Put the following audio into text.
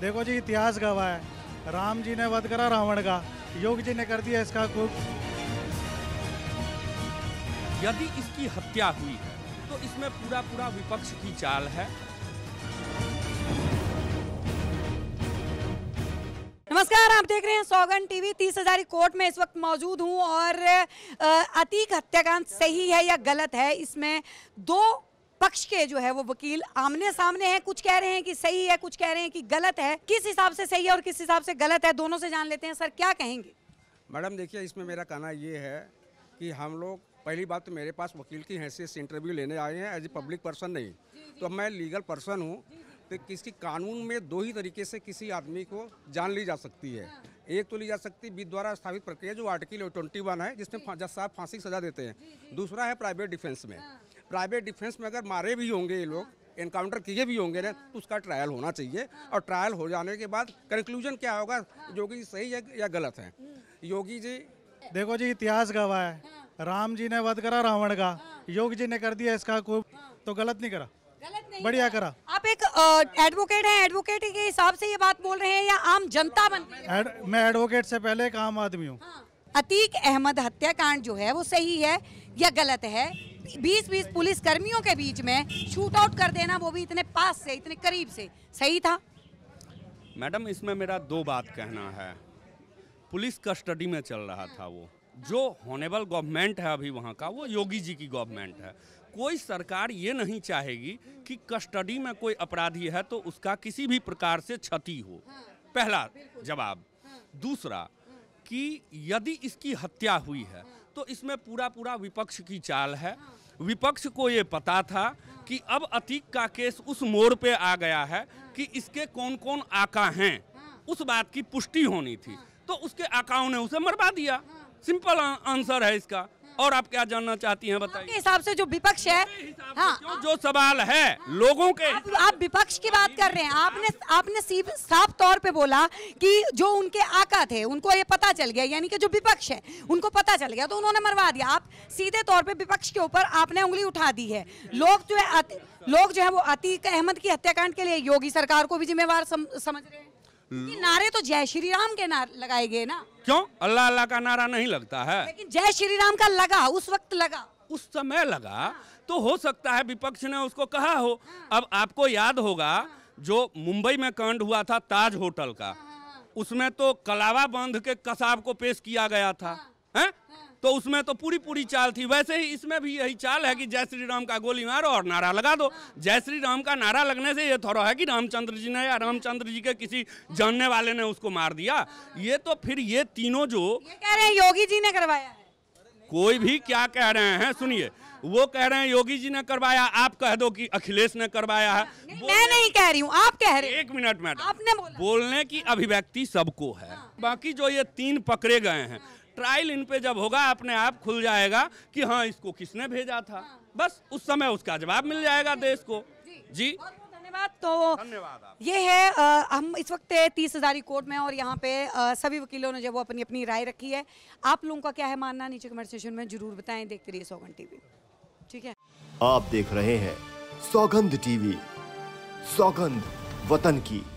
देखो जी इतिहास गवाह है राम जी ने वध करा रावण का योग जी ने कर दिया इसका खूब यदि इसकी हत्या हुई है तो इसमें पूरा पूरा विपक्ष की चाल है नमस्कार आप देख रहे हैं सौगन टीवी तीस हजारी कोर्ट में इस वक्त मौजूद हूं और अतीक हत्याकांड सही है या गलत है इसमें दो पक्ष के जो है वो वकील आमने सामने हैं कुछ कह रहे हैं कि सही है कुछ कह रहे हैं कि गलत है किस हिसाब से सही है और किस हिसाब से गलत है दोनों से जान लेते हैं सर क्या कहेंगे मैडम देखिए इसमें मेरा कहना ये है कि हम लोग पहली बात तो मेरे पास वकील की हैसियत से इंटरव्यू लेने आए हैं एज ए पब्लिक पर्सन नहीं तो मैं लीगल पर्सन हूँ तो किसी कानून में दो ही तरीके से किसी आदमी को जान ली जा सकती है हाँ। एक तो ली जा सकती है बीच द्वारा स्थापित प्रक्रिया जो आर्टिकल ट्वेंटी वन है जिसमें जज साहब फांसी सजा देते हैं दूसरा है प्राइवेट डिफेंस में हाँ। प्राइवेट डिफेंस में अगर मारे भी होंगे ये लोग इनकाउंटर किए भी होंगे ना तो उसका ट्रायल होना चाहिए और ट्रायल हो जाने के बाद कंक्लूजन क्या होगा योगी जी सही है या गलत है योगी जी देखो जी इतिहास गवाह है राम जी ने वध करा रावण का योगी जी ने कर दिया इसका खूब तो गलत नहीं करा बढ़िया करा आप एक एडवोकेट हैं एडवोकेट के हिसाब से ये बात बोल रहे हैं या आम जनता बन एड, मैं एडवोकेट से पहले एक आम आदमी हूँ हाँ। अतीक अहमद हत्याकांड जो है वो सही है या गलत है बीस बीस पुलिस कर्मियों के बीच में शूट आउट कर देना वो भी इतने पास से इतने करीब से सही था मैडम इसमें मेरा दो बात कहना है पुलिस कस्टडी में चल रहा था वो जो हॉनेबल गवर्नमेंट है अभी वहाँ का वो योगी जी की गवर्नमेंट है कोई सरकार ये नहीं चाहेगी कि कस्टडी में कोई अपराधी है तो उसका किसी भी प्रकार से क्षति हो पहला जवाब दूसरा कि यदि इसकी हत्या हुई है तो इसमें पूरा पूरा विपक्ष की चाल है विपक्ष को ये पता था कि अब अतीक का केस उस मोड़ पे आ गया है कि इसके कौन कौन आका हैं उस बात की पुष्टि होनी थी तो उसके आकाओं ने उसे मरवा दिया सिंपल आंसर है इसका और आप क्या जानना चाहती हैं बताइए हिसाब से जो विपक्ष है हाँ, जो, जो सवाल है लोगों के आप, आप विपक्ष की बात कर रहे हैं आपने आपने साफ तौर पे बोला कि जो उनके आका थे उनको ये पता चल गया यानी कि जो विपक्ष है उनको पता चल गया तो उन्होंने मरवा दिया आप सीधे तौर पे विपक्ष के ऊपर आपने उंगली उठा दी है लोग जो है लोग जो है वो अतीक अहमद की हत्याकांड के लिए योगी सरकार को भी जिम्मेवार समझ रहे हैं नारे तो जय श्री राम के नारे लगाए गए ना क्यों अल्लाह अल्लाह का नारा नहीं लगता है लेकिन जय श्री राम का लगा उस वक्त लगा उस समय लगा हाँ। तो हो सकता है विपक्ष ने उसको कहा हो हाँ। अब आपको याद होगा हाँ। जो मुंबई में कांड हुआ था ताज होटल का उसमें तो कलावा बांध के कसाब को पेश किया गया था तो उसमें तो पूरी पूरी चाल थी वैसे ही इसमें भी यही चाल है कि जय श्री राम का गोली मारो और नारा लगा दो जय श्री राम का नारा लगने से ये थोड़ा है कि रामचंद्र जी ने या रामचंद्र जी के किसी जानने वाले ने उसको मार दिया ये तो फिर ये तीनों जो ये कह रहे हैं योगी जी ने करवाया है कोई भी क्या कह रहे हैं सुनिए वो कह रहे हैं योगी जी ने करवाया आप कह दो कि अखिलेश ने करवाया है मैं नहीं कह रही हूँ आप कह रहे एक मिनट मैडम आपने बोला। बोलने की अभिव्यक्ति सबको है बाकी जो ये तीन पकड़े गए हैं ट्रायल इन पे जब होगा अपने आप खुल जाएगा कि हाँ इसको किसने भेजा था हाँ। बस उस समय उसका जवाब मिल जाएगा देश को जी धन्यवाद तो धन्यवाद ये है आ, हम इस वक्त तीस हजारी कोर्ट में और यहाँ पे आ, सभी वकीलों ने जब वो अपनी अपनी राय रखी है आप लोगों का क्या है मानना नीचे कमेंट सेशन में जरूर बताएं देखते रहिए सौगन टीवी ठीक है आप देख रहे हैं सौगंध टीवी सौगंध वतन की